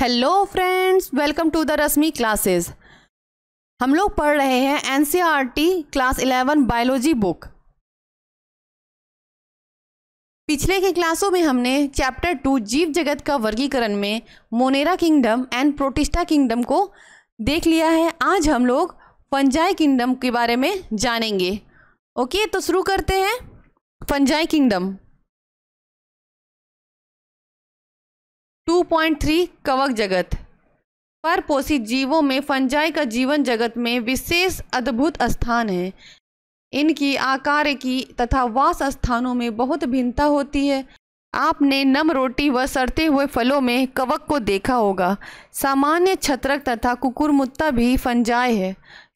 hello friends welcome to the Rashmi classes हम लोग पढ़ रहे हैं एनसीईआरटी क्लास 11 बायोलॉजी बुक पिछले के क्लासों में हमने चैप्टर टू जीव जगत का वर्गीकरण में Monera kingdom and Protista kingdom को देख लिया है आज हम लोग फंजाई किंगडम के बारे में जानेंगे ओके तो शुरू करते हैं फंजाई किंगडम 2.3 कवक जगत पर परपोषी जीवों में फंजाई का जीवन जगत में विशेष अद्भुत स्थान है इनकी आकार की तथा वास स्थानों में बहुत भिन्नता होती है आपने नम रोटी व सड़ते हुए फलों में कवक को देखा होगा सामान्य छत्रक तथा कुकुरमुत्ता भी फंजाय है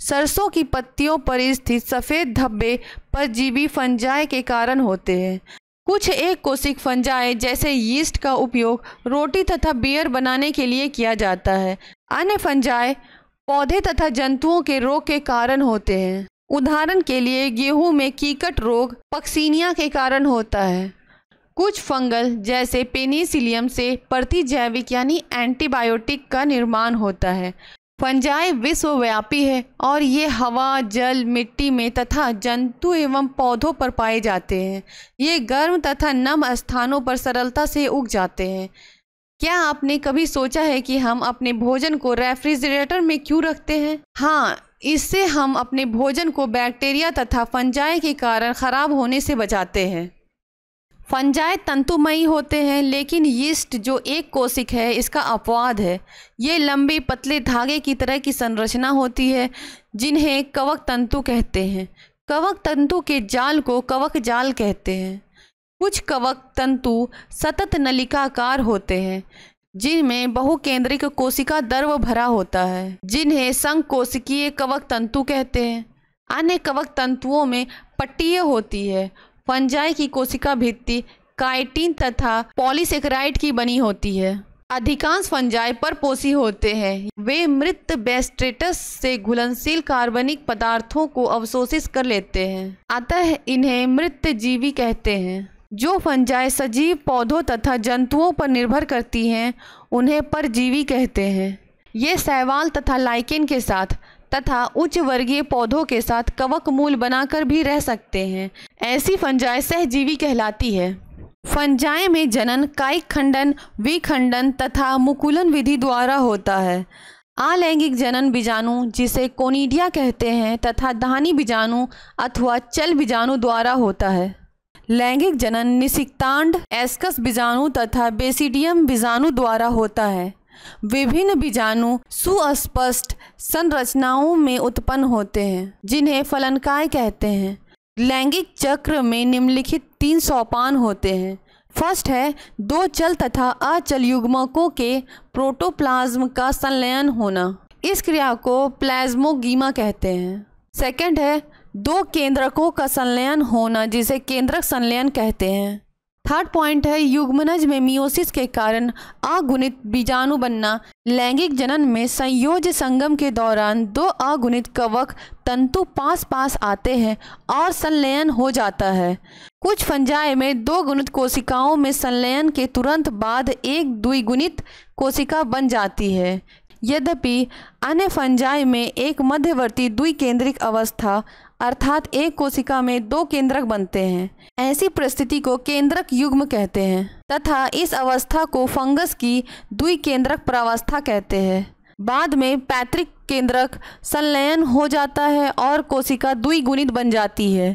सरसों की पत्तियों पर स्थित सफ़ेद धब्बे परजीवी फंजाय के कारण होते हैं कुछ एक कोशिक फंजाए जैसे यीस्ट का उपयोग रोटी तथा बियर बनाने के लिए किया जाता है अन्य फंजाए पौधे तथा जंतुओं के रोग के कारण होते हैं उदाहरण के लिए गेहूं में कीकट रोग पक्सीनिया के कारण होता है कुछ फंगल जैसे पेनिसिलियम से प्रतिजैविक यानी एंटीबायोटिक का निर्माण होता है फंजाई विश्वव्यापी है और ये हवा जल मिट्टी में तथा जंतु एवं पौधों पर पाए जाते हैं ये गर्म तथा नम स्थानों पर सरलता से उग जाते हैं क्या आपने कभी सोचा है कि हम अपने भोजन को रेफ्रिजरेटर में क्यों रखते हैं हाँ इससे हम अपने भोजन को बैक्टीरिया तथा फंजाई के कारण ख़राब होने से बचाते हैं फंजाय तंतुमयी होते हैं लेकिन यीस्ट जो एक कोशिक है इसका अपवाद है ये लंबी पतले धागे की तरह की संरचना होती है जिन्हें कवक तंतु कहते हैं कवक तंतु के जाल को कवक जाल कहते हैं कुछ कवक तंतु सतत नलिकाकार होते हैं जिनमें बहुकेंद्रिक कोशिका दर्व भरा होता है जिन्हें संघ कोशिकीय कवक तंतु कहते हैं अन्य कवक तंतुओं में पट्टीय होती है फंजाई की कोशिका भित्ति काइटिन तथा पॉलीसेक्राइड की बनी होती है अधिकांश फंजाई पर पोसी होते हैं वे मृत बेस्ट्रेटस से घुलनशील कार्बनिक पदार्थों को अवशोषित कर लेते हैं अतः इन्हें मृत जीवी कहते हैं जो फंजाई सजीव पौधों तथा जंतुओं पर निर्भर करती हैं उन्हें परजीवी कहते हैं ये शैवाल तथा लाइकेन के साथ तथा उच्च वर्गीय पौधों के साथ कवक मूल बनाकर भी रह सकते हैं ऐसी फंजाए सहजीवी कहलाती है फंजाए में जनन कायिक खंडन विखंडन तथा मुकुलन विधि द्वारा होता है अलैंगिक जनन बीजाणु जिसे कोनीडिया कहते हैं तथा धानी बीजाणु अथवा चल बीजाणु द्वारा होता है लैंगिक जनन निशिक्तांड एस्कस बीजाणु तथा बेसिडियम बीजाणु द्वारा होता है विभिन्न बीजाणु सुस्पष्ट संरचनाओं में उत्पन्न होते हैं जिन्हें फलनकाय कहते हैं लैंगिक चक्र में निम्नलिखित तीन सोपान होते हैं फर्स्ट है दो चल तथा अचल युग्मकों के प्रोटोप्लाज्म का संलयन होना इस क्रिया को प्लाज्मोगीमा कहते हैं सेकंड है दो केंद्रकों का संलयन होना जिसे केंद्रक संलयन कहते हैं थर्ड पॉइंट है युग्मनज में मियोसिस के कारण अगुणित बीजाणु बनना लैंगिक जनन में संयोज संगम के दौरान दो अगुणित कवक तंतु पास पास आते हैं और संलयन हो जाता है कुछ फंजाए में दो गुणित कोशिकाओं में संलयन के तुरंत बाद एक द्विगुणित कोशिका बन जाती है यद्यपि अन्य फंजाई में एक मध्यवर्ती द्विकेंद्रिक अवस्था अर्थात एक कोशिका में दो केंद्रक बनते हैं ऐसी परिस्थिति को केंद्रक युग्म कहते हैं तथा इस अवस्था को फंगस की द्विकेंद्रक प्रावस्था कहते हैं बाद में पैतृक केंद्रक संलयन हो जाता है और कोशिका द्विगुणित बन जाती है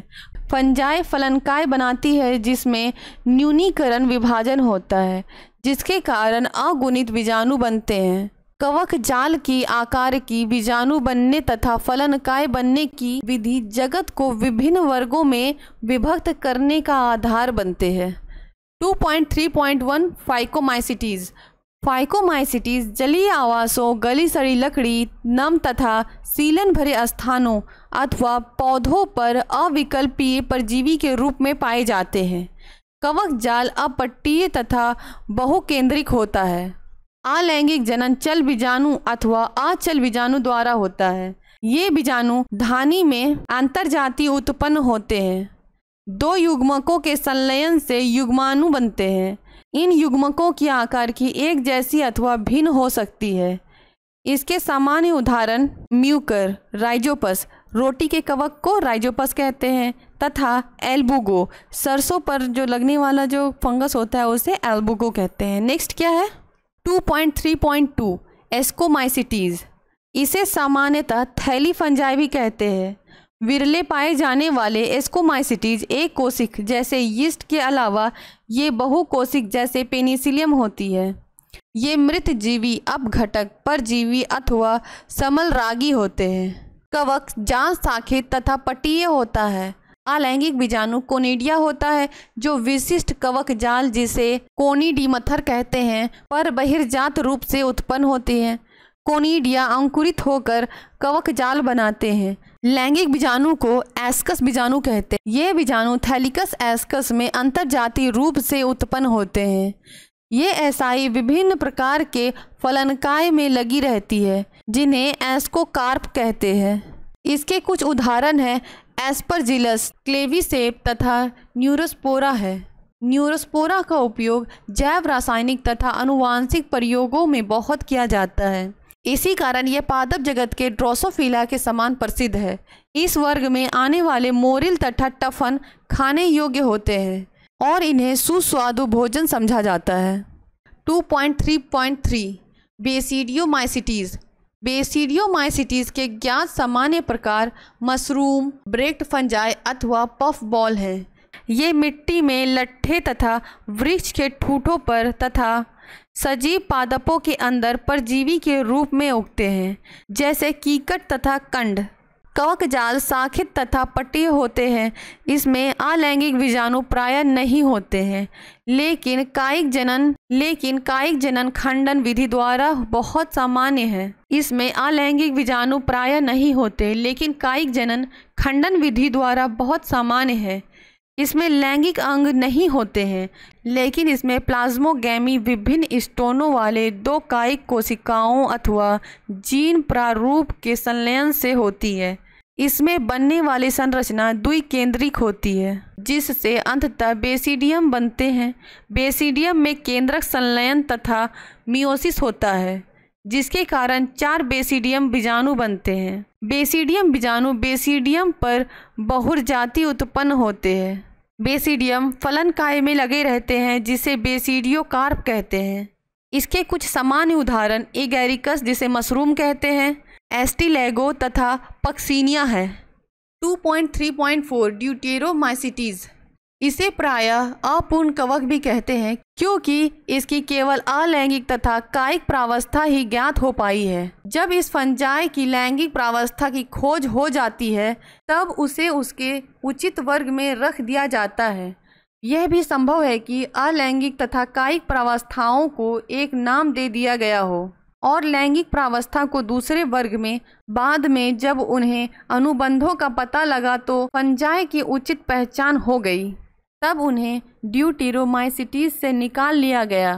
फंजाई फलनकाय बनाती है जिसमें न्यूनीकरण विभाजन होता है जिसके कारण अगुणित बीजाणु बनते हैं कवक जाल के आकार की बीजाणु बनने तथा फलनकाय बनने की विधि जगत को विभिन्न वर्गों में विभक्त करने का आधार बनते हैं 2.3.1 फाइकोमाइसिटीज़ फाइकोमाइसिटीज जलीय आवासों गली सड़ी लकड़ी नम तथा सीलन भरे स्थानों अथवा पौधों पर अविकल्पीय परजीवी के रूप में पाए जाते हैं कवक जाल अपट्टीय तथा बहुकेंद्रिक होता है अलैंगिक जनन चल बीजाणु अथवा अचल बीजाणु द्वारा होता है ये बीजाणु धानी में अंतर्जातीय उत्पन्न होते हैं दो युग्मकों के संलयन से युग्मानु बनते हैं इन युग्मकों की आकार की एक जैसी अथवा भिन्न हो सकती है इसके सामान्य उदाहरण म्यूकर राइजोपस रोटी के कवक को राइजोपस कहते हैं तथा एल्बुगो सरसों पर जो लगने वाला जो फंगस होता है उसे एल्बुगो कहते हैं नेक्स्ट क्या है 2.3.2 एस्कोमाइसिटीज़ इसे सामान्यतः थैली फंजाई भी कहते हैं विरले पाए जाने वाले एस्कोमाइसिटीज एक कोशिक जैसे यीस्ट के अलावा ये बहुकोशिक जैसे पेनिसिलियम होती है ये मृत जीवी अपघटक परजीवी अथवा समल रागी होते हैं कवक जान साखित तथा पटीय होता है अलैंगिक बीजाणु कोनिडिया होता है जो विशिष्ट कवक जाल जिसे कोनीडीमथर कहते हैं पर बहिर्जात रूप से उत्पन्न होती है कोनिडिया अंकुरित होकर कवक जाल बनाते हैं लैंगिक बीजाणु को एस्कस बीजाणु कहते हैं ये बीजाणु थैलिकस एस्कस में अंतर्जातीय रूप से उत्पन्न होते हैं ये ऐसाई विभिन्न प्रकार के फलनकाय में लगी रहती है जिन्हें एस्कोकार्प कहते हैं इसके कुछ उदाहरण हैं एस्परजिलस क्लेविसेप तथा न्यूरोस्पोरा है न्यूरोस्पोरा का उपयोग जैव रासायनिक तथा अनुवांशिक प्रयोगों में बहुत किया जाता है इसी कारण यह पादप जगत के ड्रोसोफिला के समान प्रसिद्ध है इस वर्ग में आने वाले मोरिल तथा टफन खाने योग्य होते हैं और इन्हें सुस्वादु भोजन समझा जाता है 2.3.3 बेसिडियोमाइसिटीज़ माइसिटीज के ज्ञात सामान्य प्रकार मशरूम ब्रेक्ट फंजाई अथवा पफ बॉल हैं ये मिट्टी में लट्ठे तथा वृक्ष के ठूठों पर तथा सजीव पादपों के अंदर परजीवी के रूप में उगते हैं जैसे कीकट तथा कंड कवक जाल शाखित तथा पटीय होते हैं इसमें अलैंगिक बीजाणु प्राय नहीं होते हैं लेकिन कायिक जनन लेकिन कायिक जनन खंडन विधि द्वारा बहुत सामान्य है इसमें अलैंगिक बीजाणु प्राय नहीं होते लेकिन कायिक जनन खंडन विधि द्वारा बहुत सामान्य है इसमें लैंगिक अंग नहीं होते हैं लेकिन इसमें प्लाज्मोगैमी विभिन्न स्टोनों वाले दो कायिक कोशिकाओं अथवा जीन प्रारूप के संलयन से होती है इसमें बनने वाली संरचना केंद्रिक होती है जिससे अंततः बेसिडियम बनते हैं बेसिडियम में केंद्रक संलयन तथा मियोसिस होता है जिसके कारण चार बेसिडियम बीजाणु बनते हैं बेसिडियम बीजाणु बेसिडियम पर बहुर्जाति उत्पन्न होते हैं बेसिडियम फलन काय में लगे रहते हैं जिसे बेसिडियोकार्प कहते हैं इसके कुछ सामान्य उदाहरण एगेरिकस जिसे मशरूम कहते हैं एस्टिलेगो तथा पक्सीनिया है 2.3.4 ड्यूटेरोमाइसिटीज़ इसे प्रायः अपूर्ण कवक भी कहते हैं क्योंकि इसकी केवल अलैंगिक तथा कायिक प्रावस्था ही ज्ञात हो पाई है जब इस फंजाय की लैंगिक प्रावस्था की खोज हो जाती है तब उसे उसके उचित वर्ग में रख दिया जाता है यह भी संभव है कि अलैंगिक तथा कायिक प्रावस्थाओं को एक नाम दे दिया गया हो और लैंगिक प्रावस्था को दूसरे वर्ग में बाद में जब उन्हें अनुबंधों का पता लगा तो पंजाय की उचित पहचान हो गई तब उन्हें ड्यूटेरोमाइसिटीज से निकाल लिया गया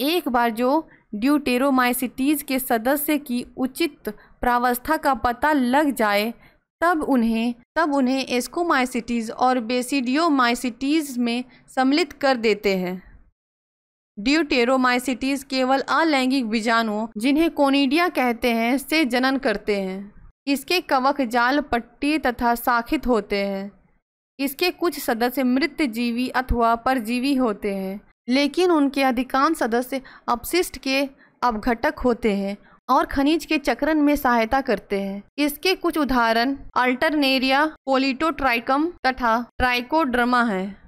एक बार जो ड्यूटेरोमाइसिटीज के सदस्य की उचित प्रावस्था का पता लग जाए तब उन्हें तब उन्हें एस्कोमाइसिटीज़ और बेसिडियोमाइसिटीज़ में सम्मिलित कर देते हैं ड्यूटेरोमाइसिटीज केवल अलैंगिक बीजाणुओं जिन्हें कोनिडिया कहते हैं से जनन करते हैं इसके कवक जाल पट्टी तथा शाखित होते हैं इसके कुछ सदस्य मृत जीवी अथवा परजीवी होते हैं लेकिन उनके अधिकांश सदस्य अपशिष्ट के अपघटक होते हैं और खनिज के चक्रण में सहायता करते हैं इसके कुछ उदाहरण अल्टरनेरिया पोलिटोट्राइकम तथा ट्राइकोड्रमा हैं